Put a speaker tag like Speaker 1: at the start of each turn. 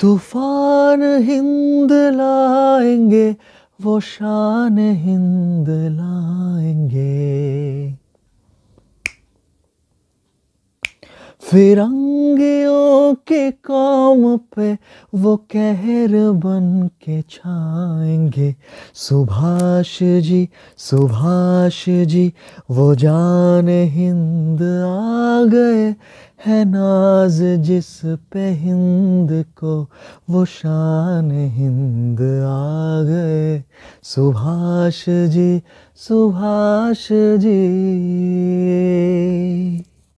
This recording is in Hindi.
Speaker 1: तूफान हिंद लाएंगे वो शान हिंद लाएंगे फिरंगियों के काम पे वो कहर बन के छाएंगे सुभाष जी सुभाष जी वो जान हिंद आ गए है नाज जिस पे हिंद को वो शान हिंद आ गए सुभाष जी सुभाष जी